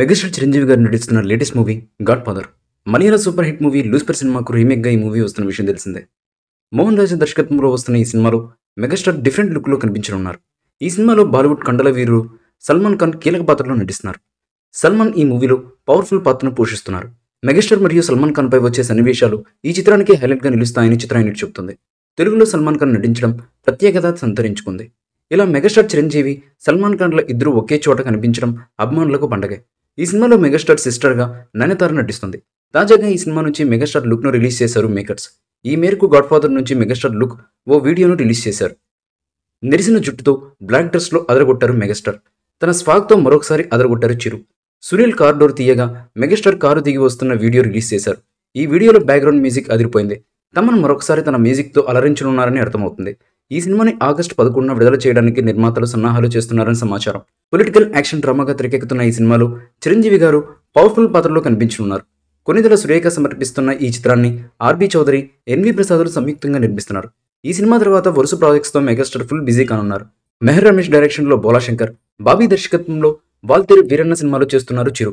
megastar Chiranjeevi గారు నటిస్తున్న latest movie Godfather మలయాళ సూపర్ హిట్ మూవీ లూస్పర్ సినిమాకు రీమేక్గా ఈ మూవీ వస్తున్న విషయం తెలిసిందే మోహన్ రాజ్ దర్శకత్వంలో వస్తున్న ఈ సినిమాలో మెగాస్టార్ డిఫరెంట్ లుక్లో కనిపించనున్నారు ఈ సినిమాలో బాలీవుడ్ కండల వీరు సల్మాన్ ఖాన్ కీలక పాత్రలో నటిస్తున్నారు సల్మాన్ ఈ మూవీలో పవర్ఫుల్ పాత్రను పోషిస్తున్నారు మెగాస్టార్ మరియు సల్మాన్ ఖాన్ పై వచ్చే సన్నివేశాలు ఈ చిత్రానికి గా నిలుస్తాయని చిత్రాయనిటి చెబుతుంది తెలుగులో సల్మాన్ ఖాన్ నటించడం ప్రత్యేకత సంతరించుకుంది ఇలా మెగాస్టార్ చిరంజీవి సల్మాన్ ఖాన్ల ఇద్దరు ఒకే చోట కనిపించడం అభిమానులకు పండగే ఈ సినిమాలో మెగాస్టార్ సిస్టర్గా నయనతార నటిస్తుంది తాజాగా ఈ సినిమా నుంచి మెగాస్టార్ లుక్ను రిలీజ్ చేశారు మేకర్స్ ఈ మేరకు గాడ్ ఫాదర్ నుంచి మెగాస్టార్ లుక్ ఓ వీడియోను రిలీజ్ చేశారు నెరిసిన జుట్టుతో బ్లాక్ డ్రెస్లో అదరగొట్టారు మెగాస్టార్ తన స్వాగ్తో మరొకసారి అదరగొట్టారు చిరు సునీల్ కార్ డోర్ తీయగా మెగాస్టార్ కారు దిగి వస్తున్న వీడియో రిలీజ్ చేశారు ఈ వీడియోలో బ్యాక్గ్రౌండ్ మ్యూజిక్ అదిరిపోయింది తమను మరొకసారి తన మ్యూజిక్తో అలరించనున్నారని అర్థమవుతుంది ఈ సినిమాని ఆగస్టు పదకొండున విడుదల చేయడానికి నిర్మాతలు సన్నాహాలు చేస్తున్నారని సమాచారం పొలిటికల్ యాక్షన్ డ్రామాగా తెరకెక్కుతున్న ఈ సినిమాలో చిరంజీవి గారు పవర్ఫుల్ పాత్రలో కనిపించనున్నారు కొన్నిదల సురేఖ సమర్పిస్తున్న ఈ చిత్రాన్ని ఆర్బి చౌదరి ఎన్వి ప్రసాదులు సంయుక్తంగా నిర్మిస్తున్నారు ఈ సినిమా తర్వాత వరుస ప్రాజెక్ట్స్తో మెగాస్టార్ ఫుల్ బిజీ కానున్నారు మెహర్ రమేష్ డైరెక్షన్లో బోలాశంకర్ బాబీ దర్శకత్వంలో వాల్తేరు వీరన్న సినిమాలు చేస్తున్నారు చిరు